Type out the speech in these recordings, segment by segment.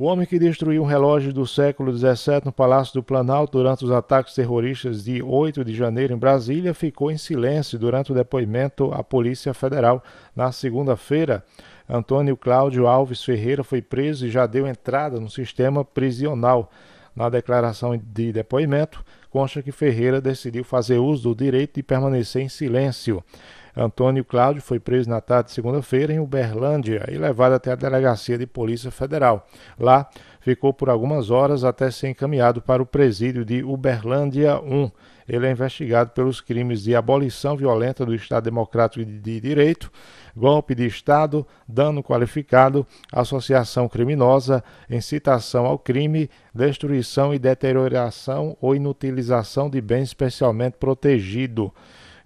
O homem que destruiu um relógio do século XVII no Palácio do Planalto durante os ataques terroristas de 8 de janeiro em Brasília ficou em silêncio durante o depoimento à Polícia Federal na segunda-feira. Antônio Cláudio Alves Ferreira foi preso e já deu entrada no sistema prisional. Na declaração de depoimento, consta que Ferreira decidiu fazer uso do direito de permanecer em silêncio. Antônio Cláudio foi preso na tarde de segunda-feira em Uberlândia e levado até a delegacia de Polícia Federal. Lá, ficou por algumas horas até ser encaminhado para o presídio de Uberlândia 1. Ele é investigado pelos crimes de abolição violenta do Estado Democrático de Direito, golpe de Estado, dano qualificado, associação criminosa, incitação ao crime, destruição e deterioração ou inutilização de bem especialmente protegido.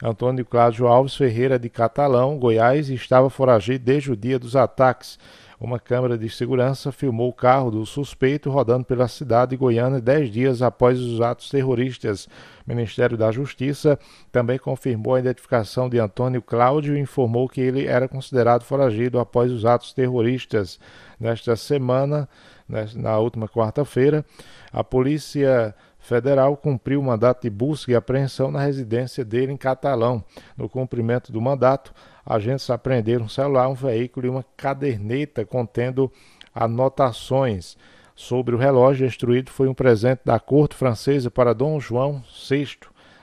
Antônio Cláudio Alves Ferreira de Catalão, Goiás, estava foragido desde o dia dos ataques. Uma câmera de segurança filmou o carro do suspeito rodando pela cidade de goiana dez dias após os atos terroristas. O Ministério da Justiça também confirmou a identificação de Antônio Cláudio e informou que ele era considerado foragido após os atos terroristas. Nesta semana, né, na última quarta-feira, a polícia federal cumpriu o mandato de busca e apreensão na residência dele em Catalão. No cumprimento do mandato, agentes apreenderam um celular, um veículo e uma caderneta contendo anotações. Sobre o relógio destruído foi um presente da corte francesa para Dom João VI.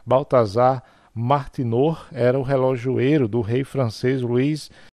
Baltazar Martinor era o relojoeiro do rei francês Luís